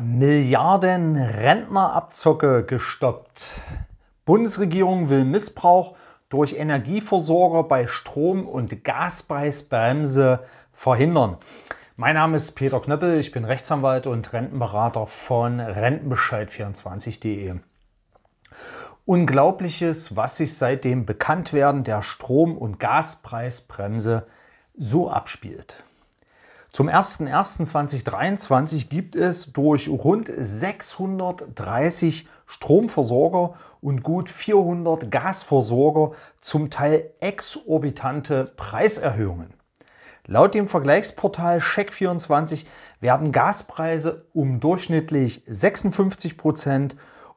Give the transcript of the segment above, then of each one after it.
Milliarden Rentnerabzocke gestoppt. Bundesregierung will Missbrauch durch Energieversorger bei Strom- und Gaspreisbremse verhindern. Mein Name ist Peter Knöppel, ich bin Rechtsanwalt und Rentenberater von Rentenbescheid24.de. Unglaubliches, was sich seit dem Bekanntwerden der Strom- und Gaspreisbremse so abspielt. Zum 01.01.2023 gibt es durch rund 630 Stromversorger und gut 400 Gasversorger zum Teil exorbitante Preiserhöhungen. Laut dem Vergleichsportal scheck 24 werden Gaspreise um durchschnittlich 56 Prozent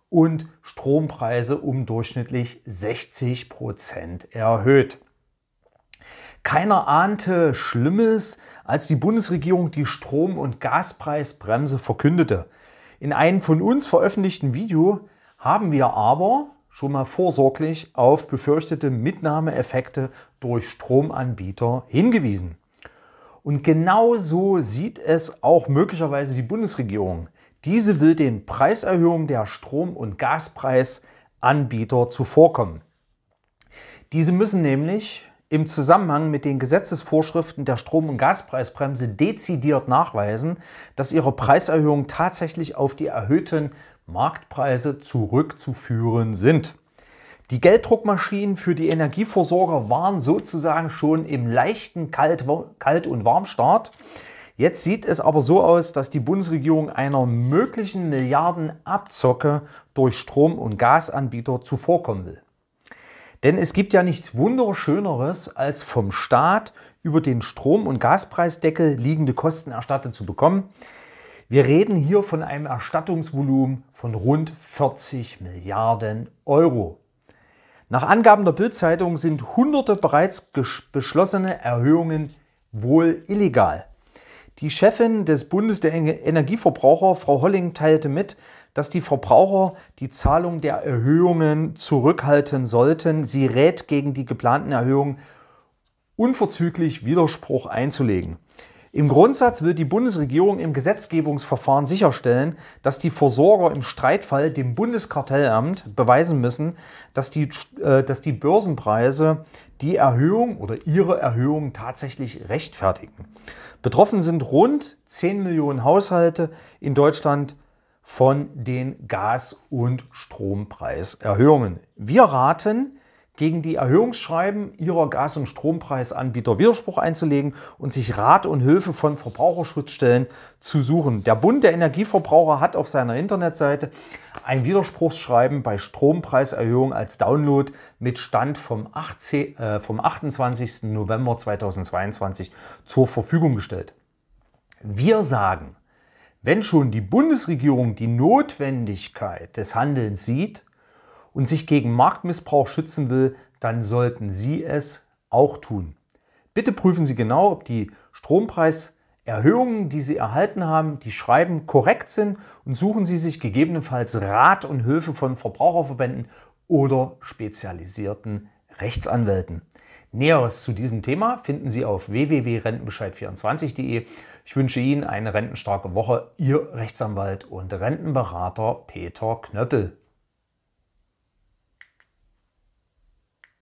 und Strompreise um durchschnittlich 60 Prozent erhöht. Keiner ahnte Schlimmes, als die Bundesregierung die Strom- und Gaspreisbremse verkündete. In einem von uns veröffentlichten Video haben wir aber schon mal vorsorglich auf befürchtete Mitnahmeeffekte durch Stromanbieter hingewiesen. Und genau so sieht es auch möglicherweise die Bundesregierung. Diese will den Preiserhöhungen der Strom- und Gaspreisanbieter zuvorkommen. Diese müssen nämlich im Zusammenhang mit den Gesetzesvorschriften der Strom- und Gaspreisbremse dezidiert nachweisen, dass ihre Preiserhöhungen tatsächlich auf die erhöhten Marktpreise zurückzuführen sind. Die Gelddruckmaschinen für die Energieversorger waren sozusagen schon im leichten Kalt-, Kalt und Warmstart. Jetzt sieht es aber so aus, dass die Bundesregierung einer möglichen Milliardenabzocke durch Strom- und Gasanbieter zuvorkommen will. Denn es gibt ja nichts Wunderschöneres, als vom Staat über den Strom- und Gaspreisdeckel liegende Kosten erstattet zu bekommen. Wir reden hier von einem Erstattungsvolumen von rund 40 Milliarden Euro. Nach Angaben der Bild-Zeitung sind hunderte bereits beschlossene Erhöhungen wohl illegal. Die Chefin des Bundes der Energieverbraucher, Frau Holling, teilte mit, dass die Verbraucher die Zahlung der Erhöhungen zurückhalten sollten. Sie rät gegen die geplanten Erhöhungen unverzüglich Widerspruch einzulegen. Im Grundsatz will die Bundesregierung im Gesetzgebungsverfahren sicherstellen, dass die Versorger im Streitfall dem Bundeskartellamt beweisen müssen, dass die, äh, dass die Börsenpreise die Erhöhung oder ihre Erhöhung tatsächlich rechtfertigen. Betroffen sind rund 10 Millionen Haushalte in Deutschland von den Gas- und Strompreiserhöhungen. Wir raten, gegen die Erhöhungsschreiben ihrer Gas- und Strompreisanbieter Widerspruch einzulegen und sich Rat und Hilfe von Verbraucherschutzstellen zu suchen. Der Bund der Energieverbraucher hat auf seiner Internetseite ein Widerspruchsschreiben bei Strompreiserhöhung als Download mit Stand vom, 18, äh, vom 28. November 2022 zur Verfügung gestellt. Wir sagen, wenn schon die Bundesregierung die Notwendigkeit des Handelns sieht, und sich gegen Marktmissbrauch schützen will, dann sollten Sie es auch tun. Bitte prüfen Sie genau, ob die Strompreiserhöhungen, die Sie erhalten haben, die Schreiben korrekt sind und suchen Sie sich gegebenenfalls Rat und Hilfe von Verbraucherverbänden oder spezialisierten Rechtsanwälten. Näheres zu diesem Thema finden Sie auf www.rentenbescheid24.de. Ich wünsche Ihnen eine rentenstarke Woche. Ihr Rechtsanwalt und Rentenberater Peter Knöppel.